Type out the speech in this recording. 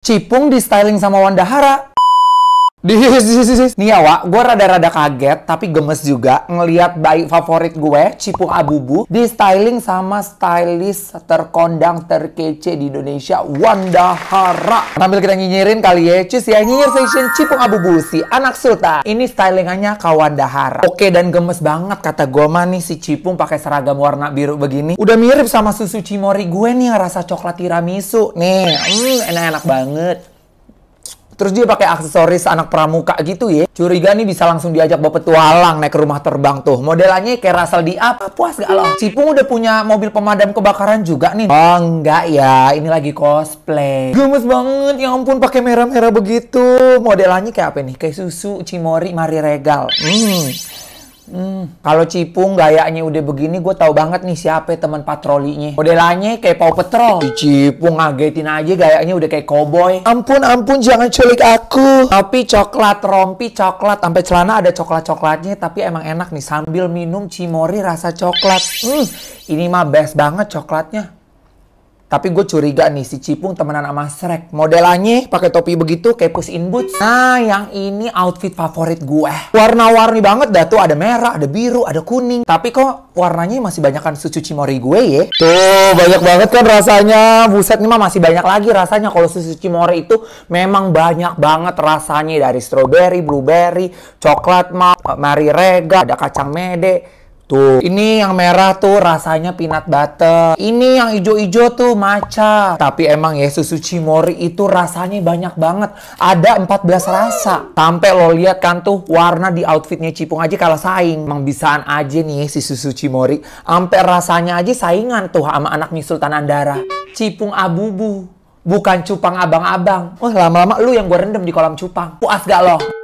Cipung di styling sama Wanda Hara, Nih ya Wak, gue rada-rada kaget tapi gemes juga ngeliat bayi favorit gue, Cipung Abubu, di styling sama stylist terkondang terkece di Indonesia, Wanda Hara. Sambil kita nyinyirin kali ya, cus ya nyinyir fashion Cipung Abubu, si anak sultan. Ini stylingannya Kak Wanda Hara. Oke dan gemes banget kata gue mah nih si Cipung pakai seragam warna biru begini. Udah mirip sama susu Cimori gue nih yang rasa coklat tiramisu. Nih, enak hmm, enak-enak banget. Terus dia pakai aksesoris anak pramuka gitu ya. Curiga nih bisa langsung diajak bawa petualang naik ke rumah terbang tuh. Modelannya kayak rasal di apa? Puas gak loh? Cipung udah punya mobil pemadam kebakaran juga nih. Oh enggak ya, ini lagi cosplay. Gemes banget, ya ampun pakai merah-merah begitu. Modelannya kayak apa nih? Kayak susu, cimori, mari regal. Hmm. Hmm. Kalau Cipung gayanya udah begini, gue tahu banget nih siapa teman patrolinya. Modelannya kayak Pau Petrol. Di Cipung ngagetin aja gayanya udah kayak koboi. Ampun, ampun, jangan culik aku. Tapi coklat, rompi coklat. Sampai celana ada coklat-coklatnya, tapi emang enak nih. Sambil minum cimori rasa coklat. Hmm, ini mah best banget coklatnya. Tapi gue curiga nih si Cipung temenan sama Shrek. Modelannya pakai topi begitu kayak push in boots. Nah, yang ini outfit favorit gue. Warna-warni banget dah tuh. Ada merah, ada biru, ada kuning. Tapi kok warnanya masih banyak kan susu cimori gue ya? Tuh, banyak banget kan rasanya. Buset, ini mah masih banyak lagi rasanya. Kalau susu cimori itu memang banyak banget rasanya. Dari strawberry, blueberry, coklat, mari eh, rega, ada kacang mede Tuh, ini yang merah tuh rasanya peanut butter. Ini yang ijo-ijo tuh maca Tapi emang ya susu Cimori itu rasanya banyak banget. Ada 14 rasa. Sampai lo lihat kan tuh warna di outfitnya Cipung aja kalah saing. Emang bisaan aja nih si susu Cimori. Sampai rasanya aja saingan tuh sama anak mie Sultan Andara. Cipung Abubu. Bukan cupang abang-abang. oh lama-lama lu yang gue rendam di kolam cupang. Puas gak lo?